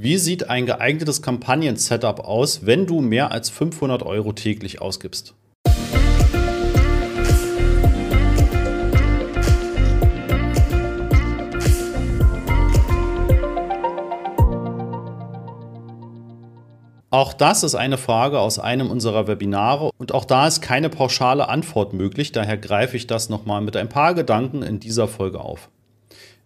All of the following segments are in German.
Wie sieht ein geeignetes Kampagnen-Setup aus, wenn du mehr als 500 Euro täglich ausgibst? Auch das ist eine Frage aus einem unserer Webinare und auch da ist keine pauschale Antwort möglich, daher greife ich das nochmal mit ein paar Gedanken in dieser Folge auf.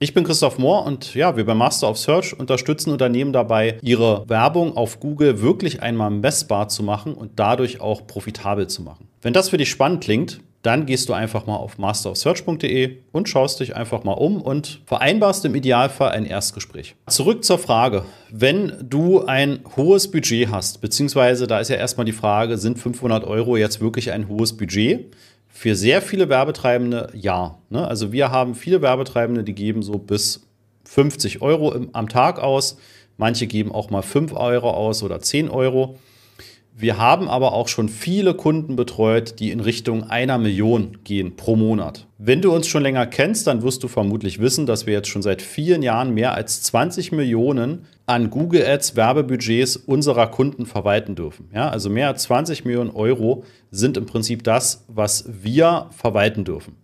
Ich bin Christoph Mohr und ja, wir bei Master of Search unterstützen Unternehmen dabei, ihre Werbung auf Google wirklich einmal messbar zu machen und dadurch auch profitabel zu machen. Wenn das für dich spannend klingt, dann gehst du einfach mal auf masterofsearch.de und schaust dich einfach mal um und vereinbarst im Idealfall ein Erstgespräch. Zurück zur Frage, wenn du ein hohes Budget hast, beziehungsweise da ist ja erstmal die Frage, sind 500 Euro jetzt wirklich ein hohes Budget? Für sehr viele Werbetreibende ja. Ne? Also wir haben viele Werbetreibende, die geben so bis 50 Euro im, am Tag aus. Manche geben auch mal 5 Euro aus oder 10 Euro. Wir haben aber auch schon viele Kunden betreut, die in Richtung einer Million gehen pro Monat. Wenn du uns schon länger kennst, dann wirst du vermutlich wissen, dass wir jetzt schon seit vielen Jahren mehr als 20 Millionen an Google Ads Werbebudgets unserer Kunden verwalten dürfen. Ja, also mehr als 20 Millionen Euro sind im Prinzip das, was wir verwalten dürfen.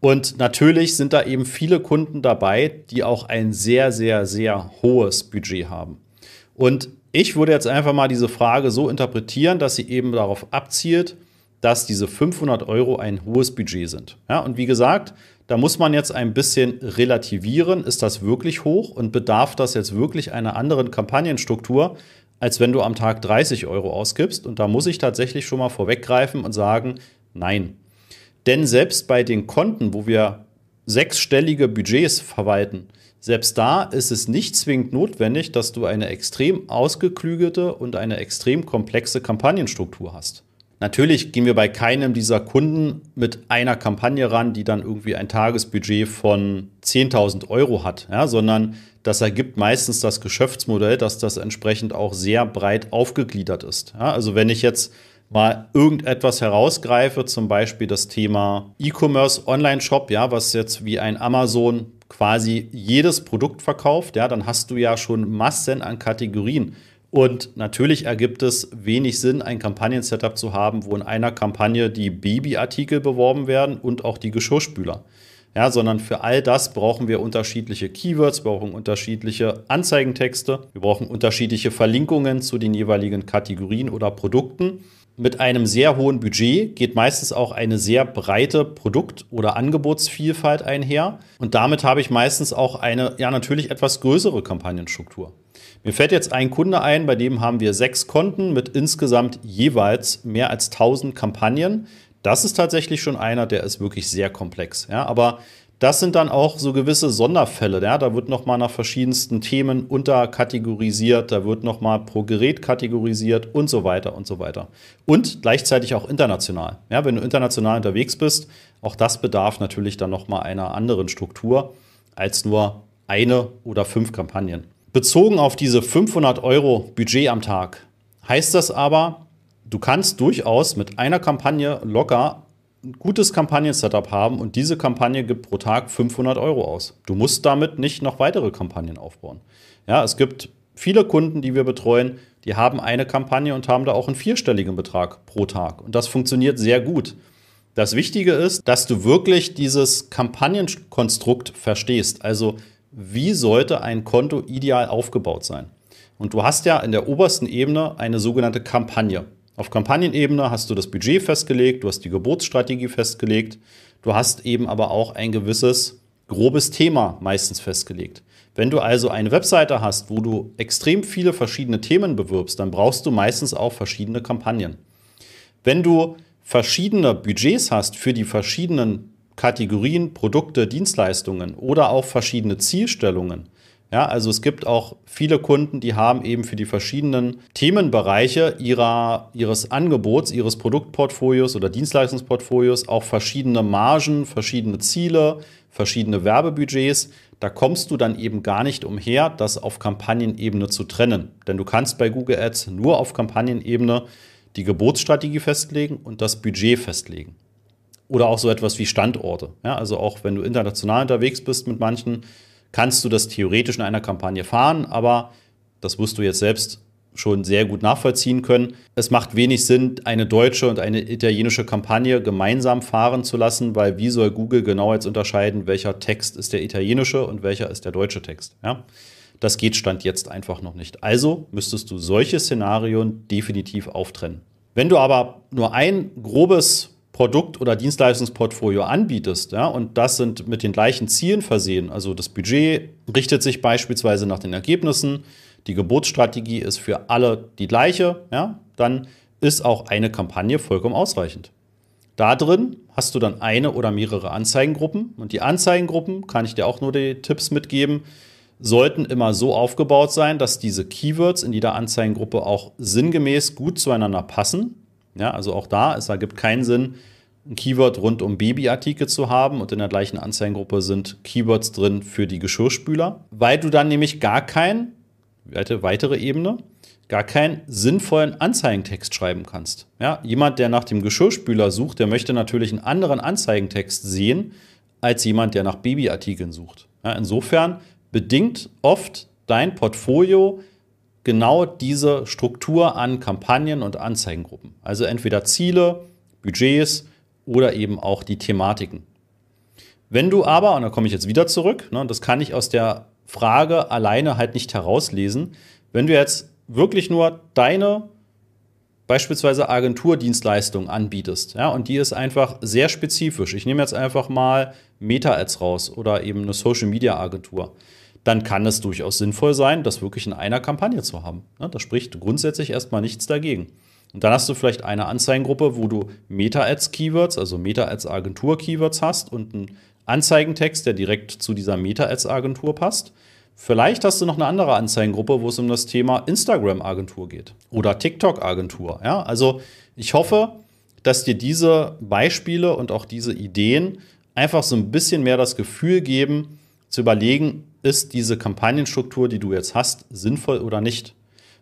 Und natürlich sind da eben viele Kunden dabei, die auch ein sehr, sehr, sehr hohes Budget haben. Und ich würde jetzt einfach mal diese Frage so interpretieren, dass sie eben darauf abzielt, dass diese 500 Euro ein hohes Budget sind. Ja, und wie gesagt, da muss man jetzt ein bisschen relativieren. Ist das wirklich hoch und bedarf das jetzt wirklich einer anderen Kampagnenstruktur, als wenn du am Tag 30 Euro ausgibst? Und da muss ich tatsächlich schon mal vorweggreifen und sagen, nein. Denn selbst bei den Konten, wo wir sechsstellige Budgets verwalten. Selbst da ist es nicht zwingend notwendig, dass du eine extrem ausgeklügelte und eine extrem komplexe Kampagnenstruktur hast. Natürlich gehen wir bei keinem dieser Kunden mit einer Kampagne ran, die dann irgendwie ein Tagesbudget von 10.000 Euro hat, ja, sondern das ergibt meistens das Geschäftsmodell, dass das entsprechend auch sehr breit aufgegliedert ist. Ja, also wenn ich jetzt mal irgendetwas herausgreife, zum Beispiel das Thema E-Commerce Online-Shop, ja, was jetzt wie ein Amazon quasi jedes Produkt verkauft, ja, dann hast du ja schon Massen an Kategorien. Und natürlich ergibt es wenig Sinn, ein Kampagnen-Setup zu haben, wo in einer Kampagne die Babyartikel beworben werden und auch die Geschirrspüler. Ja, sondern für all das brauchen wir unterschiedliche Keywords, brauchen unterschiedliche Anzeigentexte, wir brauchen unterschiedliche Verlinkungen zu den jeweiligen Kategorien oder Produkten mit einem sehr hohen Budget geht meistens auch eine sehr breite Produkt- oder Angebotsvielfalt einher. Und damit habe ich meistens auch eine, ja, natürlich etwas größere Kampagnenstruktur. Mir fällt jetzt ein Kunde ein, bei dem haben wir sechs Konten mit insgesamt jeweils mehr als 1000 Kampagnen. Das ist tatsächlich schon einer, der ist wirklich sehr komplex. Ja, aber das sind dann auch so gewisse Sonderfälle. Ja? Da wird nochmal nach verschiedensten Themen unterkategorisiert, da wird nochmal pro Gerät kategorisiert und so weiter und so weiter. Und gleichzeitig auch international. Ja, wenn du international unterwegs bist, auch das bedarf natürlich dann nochmal einer anderen Struktur als nur eine oder fünf Kampagnen. Bezogen auf diese 500 Euro Budget am Tag heißt das aber, du kannst durchaus mit einer Kampagne locker ein gutes Kampagnen-Setup haben und diese Kampagne gibt pro Tag 500 Euro aus. Du musst damit nicht noch weitere Kampagnen aufbauen. Ja, es gibt viele Kunden, die wir betreuen, die haben eine Kampagne und haben da auch einen vierstelligen Betrag pro Tag. Und das funktioniert sehr gut. Das Wichtige ist, dass du wirklich dieses Kampagnenkonstrukt verstehst. Also wie sollte ein Konto ideal aufgebaut sein? Und du hast ja in der obersten Ebene eine sogenannte Kampagne. Auf Kampagnenebene hast du das Budget festgelegt, du hast die Geburtsstrategie festgelegt, du hast eben aber auch ein gewisses grobes Thema meistens festgelegt. Wenn du also eine Webseite hast, wo du extrem viele verschiedene Themen bewirbst, dann brauchst du meistens auch verschiedene Kampagnen. Wenn du verschiedene Budgets hast für die verschiedenen Kategorien, Produkte, Dienstleistungen oder auch verschiedene Zielstellungen, ja, also es gibt auch viele Kunden, die haben eben für die verschiedenen Themenbereiche ihrer, ihres Angebots, ihres Produktportfolios oder Dienstleistungsportfolios auch verschiedene Margen, verschiedene Ziele, verschiedene Werbebudgets. Da kommst du dann eben gar nicht umher, das auf Kampagnenebene zu trennen. Denn du kannst bei Google Ads nur auf Kampagnenebene die Geburtsstrategie festlegen und das Budget festlegen oder auch so etwas wie Standorte. Ja, also auch wenn du international unterwegs bist mit manchen, kannst du das theoretisch in einer Kampagne fahren, aber das wirst du jetzt selbst schon sehr gut nachvollziehen können. Es macht wenig Sinn, eine deutsche und eine italienische Kampagne gemeinsam fahren zu lassen, weil wie soll Google genau jetzt unterscheiden, welcher Text ist der italienische und welcher ist der deutsche Text? Ja? Das geht Stand jetzt einfach noch nicht. Also müsstest du solche Szenarien definitiv auftrennen. Wenn du aber nur ein grobes Produkt- oder Dienstleistungsportfolio anbietest, ja, und das sind mit den gleichen Zielen versehen. Also das Budget richtet sich beispielsweise nach den Ergebnissen, die Geburtsstrategie ist für alle die gleiche, ja, dann ist auch eine Kampagne vollkommen ausreichend. Da drin hast du dann eine oder mehrere Anzeigengruppen und die Anzeigengruppen, kann ich dir auch nur die Tipps mitgeben, sollten immer so aufgebaut sein, dass diese Keywords in jeder Anzeigengruppe auch sinngemäß gut zueinander passen ja, also auch da, es ergibt keinen Sinn, ein Keyword rund um Babyartikel zu haben und in der gleichen Anzeigengruppe sind Keywords drin für die Geschirrspüler, weil du dann nämlich gar kein, weitere Ebene, gar keinen sinnvollen Anzeigentext schreiben kannst. Ja, jemand, der nach dem Geschirrspüler sucht, der möchte natürlich einen anderen Anzeigentext sehen, als jemand, der nach Babyartikeln sucht. Ja, insofern bedingt oft dein Portfolio genau diese Struktur an Kampagnen und Anzeigengruppen. Also entweder Ziele, Budgets oder eben auch die Thematiken. Wenn du aber, und da komme ich jetzt wieder zurück, ne, das kann ich aus der Frage alleine halt nicht herauslesen, wenn du jetzt wirklich nur deine beispielsweise Agenturdienstleistung anbietest, ja, und die ist einfach sehr spezifisch. Ich nehme jetzt einfach mal Meta Ads raus oder eben eine Social Media Agentur dann kann es durchaus sinnvoll sein, das wirklich in einer Kampagne zu haben. Ne, da spricht grundsätzlich erstmal nichts dagegen. Und dann hast du vielleicht eine Anzeigengruppe, wo du Meta-Ads-Keywords, also Meta-Ads-Agentur-Keywords hast und einen Anzeigentext, der direkt zu dieser Meta-Ads-Agentur passt. Vielleicht hast du noch eine andere Anzeigengruppe, wo es um das Thema Instagram-Agentur geht oder TikTok-Agentur. Ja, also ich hoffe, dass dir diese Beispiele und auch diese Ideen einfach so ein bisschen mehr das Gefühl geben, zu überlegen, ist diese Kampagnenstruktur, die du jetzt hast, sinnvoll oder nicht?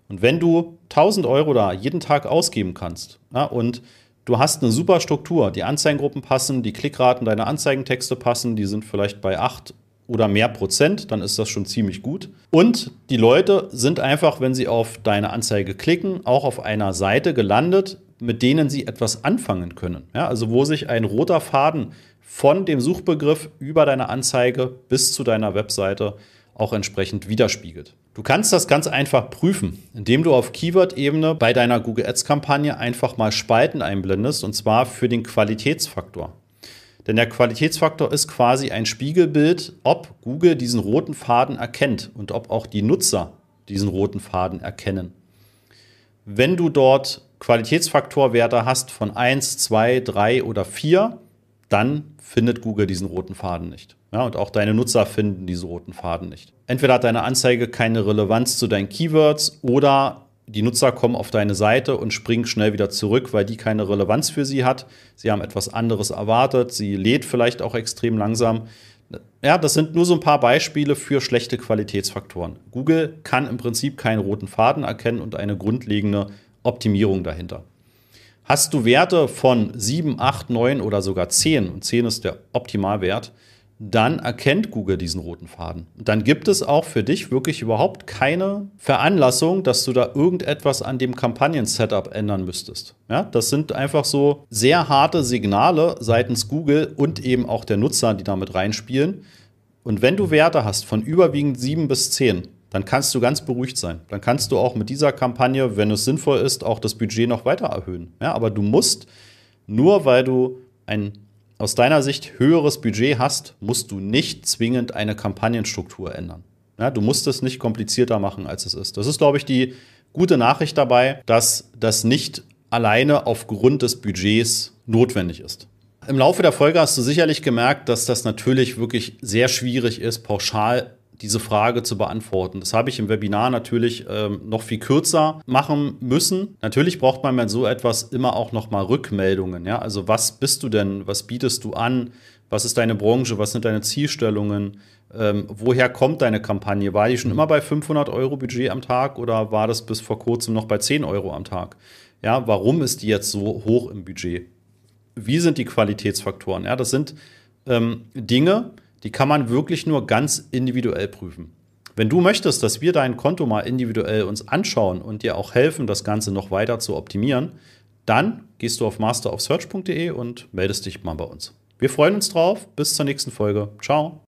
Und wenn du 1000 Euro da jeden Tag ausgeben kannst ja, und du hast eine super Struktur, die Anzeigengruppen passen, die Klickraten deiner Anzeigentexte passen, die sind vielleicht bei 8 oder mehr Prozent, dann ist das schon ziemlich gut. Und die Leute sind einfach, wenn sie auf deine Anzeige klicken, auch auf einer Seite gelandet, mit denen sie etwas anfangen können. Ja, also wo sich ein roter Faden von dem Suchbegriff über deine Anzeige bis zu deiner Webseite auch entsprechend widerspiegelt. Du kannst das ganz einfach prüfen, indem du auf Keyword-Ebene bei deiner Google Ads-Kampagne einfach mal Spalten einblendest, und zwar für den Qualitätsfaktor. Denn der Qualitätsfaktor ist quasi ein Spiegelbild, ob Google diesen roten Faden erkennt und ob auch die Nutzer diesen roten Faden erkennen. Wenn du dort Qualitätsfaktorwerte hast von 1, 2, 3 oder 4, dann findet Google diesen roten Faden nicht. Ja, und auch deine Nutzer finden diesen roten Faden nicht. Entweder hat deine Anzeige keine Relevanz zu deinen Keywords oder die Nutzer kommen auf deine Seite und springen schnell wieder zurück, weil die keine Relevanz für sie hat. Sie haben etwas anderes erwartet, sie lädt vielleicht auch extrem langsam. Ja, das sind nur so ein paar Beispiele für schlechte Qualitätsfaktoren. Google kann im Prinzip keinen roten Faden erkennen und eine grundlegende Optimierung dahinter. Hast du Werte von 7, 8, 9 oder sogar 10, und 10 ist der Optimalwert, dann erkennt Google diesen roten Faden. Dann gibt es auch für dich wirklich überhaupt keine Veranlassung, dass du da irgendetwas an dem Kampagnen-Setup ändern müsstest. Ja, das sind einfach so sehr harte Signale seitens Google und eben auch der Nutzer, die damit reinspielen. Und wenn du Werte hast von überwiegend 7 bis 10, dann kannst du ganz beruhigt sein. Dann kannst du auch mit dieser Kampagne, wenn es sinnvoll ist, auch das Budget noch weiter erhöhen. Ja, aber du musst, nur weil du ein aus deiner Sicht höheres Budget hast, musst du nicht zwingend eine Kampagnenstruktur ändern. Ja, du musst es nicht komplizierter machen, als es ist. Das ist, glaube ich, die gute Nachricht dabei, dass das nicht alleine aufgrund des Budgets notwendig ist. Im Laufe der Folge hast du sicherlich gemerkt, dass das natürlich wirklich sehr schwierig ist, pauschal diese Frage zu beantworten. Das habe ich im Webinar natürlich ähm, noch viel kürzer machen müssen. Natürlich braucht man bei so etwas immer auch nochmal Rückmeldungen. Ja? Also was bist du denn? Was bietest du an? Was ist deine Branche? Was sind deine Zielstellungen? Ähm, woher kommt deine Kampagne? War die schon immer bei 500 Euro Budget am Tag oder war das bis vor kurzem noch bei 10 Euro am Tag? Ja, warum ist die jetzt so hoch im Budget? Wie sind die Qualitätsfaktoren? Ja, das sind ähm, Dinge, die die kann man wirklich nur ganz individuell prüfen. Wenn du möchtest, dass wir dein Konto mal individuell uns anschauen und dir auch helfen, das Ganze noch weiter zu optimieren, dann gehst du auf masterofsearch.de und meldest dich mal bei uns. Wir freuen uns drauf. Bis zur nächsten Folge. Ciao.